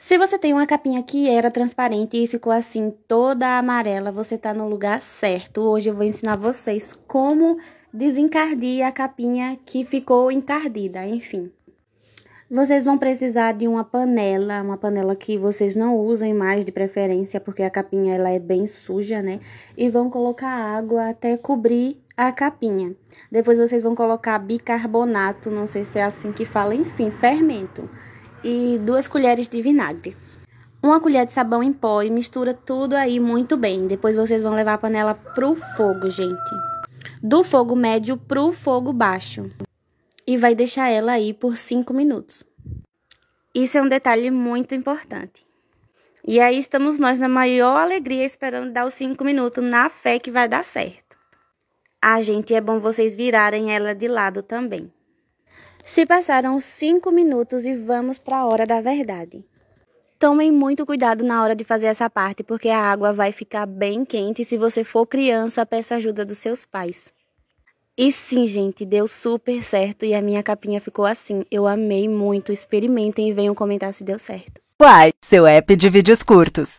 Se você tem uma capinha que era transparente e ficou assim toda amarela, você tá no lugar certo. Hoje eu vou ensinar vocês como desencardir a capinha que ficou encardida, enfim. Vocês vão precisar de uma panela, uma panela que vocês não usem mais de preferência, porque a capinha ela é bem suja, né? E vão colocar água até cobrir a capinha. Depois vocês vão colocar bicarbonato, não sei se é assim que fala, enfim, fermento e duas colheres de vinagre. Uma colher de sabão em pó e mistura tudo aí muito bem. Depois vocês vão levar a panela pro fogo, gente. Do fogo médio pro fogo baixo. E vai deixar ela aí por 5 minutos. Isso é um detalhe muito importante. E aí estamos nós na maior alegria esperando dar os 5 minutos na fé que vai dar certo. Ah, gente, é bom vocês virarem ela de lado também. Se passaram cinco minutos e vamos para a hora da verdade. Tomem muito cuidado na hora de fazer essa parte, porque a água vai ficar bem quente e se você for criança, peça ajuda dos seus pais. E sim, gente, deu super certo e a minha capinha ficou assim. Eu amei muito. Experimentem e venham comentar se deu certo. Uai, seu app de vídeos curtos.